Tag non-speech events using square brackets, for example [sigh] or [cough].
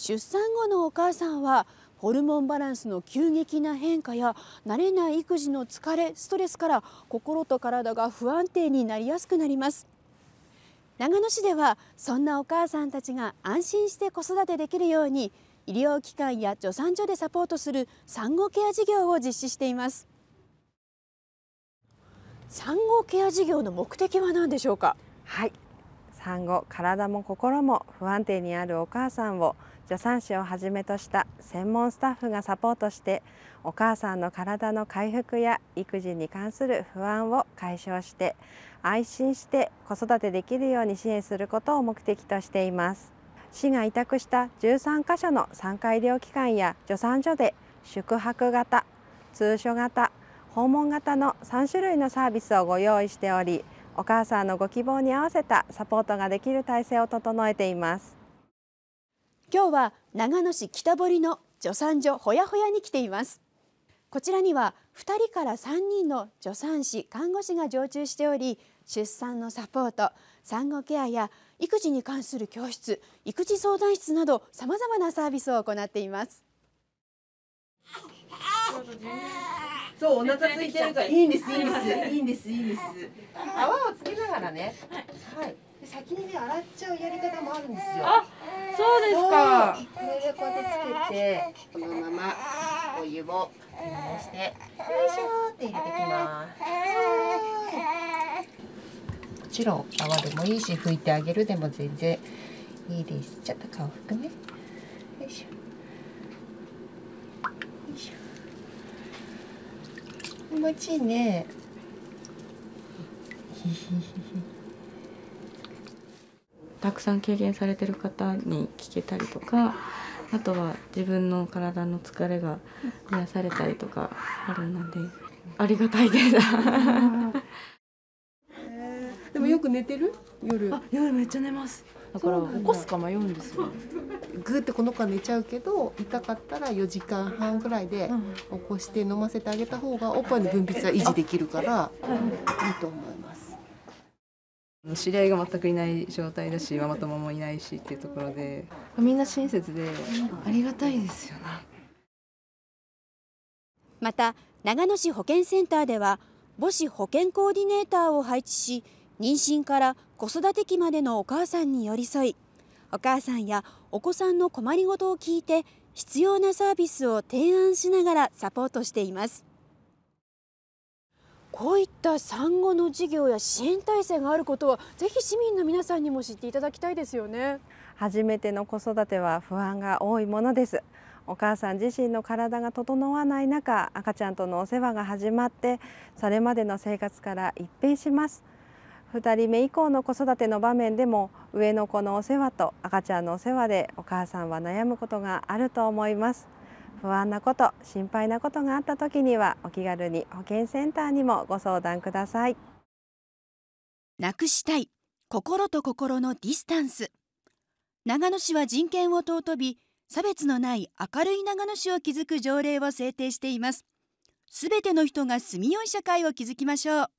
出産後のお母さんはホルモンバランスの急激な変化や慣れない育児の疲れストレスから心と体が不安定になりやすくなります長野市ではそんなお母さんたちが安心して子育てできるように医療機関や助産所でサポートする産後ケア事業を実施しています産後ケア事業の目的は何でしょうかはい産後体も心も不安定にあるお母さんを助産師をはじめとした専門スタッフがサポートしてお母さんの体の回復や育児に関する不安を解消して安心して子育てできるように支援することを目的としています市が委託した13カ所の産科医療機関や助産所で宿泊型通所型訪問型の3種類のサービスをご用意しておりお母さんのご希望に合わせたサポートができる体制を整えています今日は長野市北堀の助産所ほやほやに来ていますこちらには2人から3人の助産師看護師が常駐しており出産のサポート産後ケアや育児に関する教室育児相談室などさまざまなサービスを行っていますそうお腹空いてるからいいんですいいんですいいんですいいんです泡をつけながらねはい先にね洗っちゃうやり方もあるんですよそうですかこれでこうやって作ってこのままお湯をこうしてよいしょって入れてきますもちろん泡でもいいし拭いてあげるでも全然いいですちょっと顔拭くねよいしょよいしょ気持ちいいねたくさん経験されてる方に聞けたりとかあとは自分の体の疲れが癒されたりとかあるのでありがたいです [laughs] でもよく寝てる夜あ夜めっちゃ寝ますだから起こすか迷うんですよ、ね、ぐってこの子は寝ちゃうけど痛かったら4時間半ぐらいで起こして飲ませてあげた方がおっぱいの分泌は維持できるからいいと思います知り合いが全くいない状態だしママ友もいないしっていうところでみんな親切でありがたいですよねまた長野市保健センターでは母子保健コーディネーターを配置し妊娠から子育て期までのお母さんに寄り添いお母さんやお子さんの困りごとを聞いて必要なサービスを提案しながらサポートしていますこういった産後の事業や支援体制があることはぜひ市民の皆さんにも知っていただきたいですよね初めての子育ては不安が多いものですお母さん自身の体が整わない中赤ちゃんとのお世話が始まってそれまでの生活から一変します2人目以降の子育ての場面でも上の子のお世話と赤ちゃんのお世話でお母さんは悩むことがあると思います不安なこと心配なことがあった時にはお気軽に保健センターにもご相談くださいなくしたい心と心のディスタンス長野市は人権を尊び差別のない明るい長野市を築く条例を制定しています全ての人が住みよい社会を築きましょう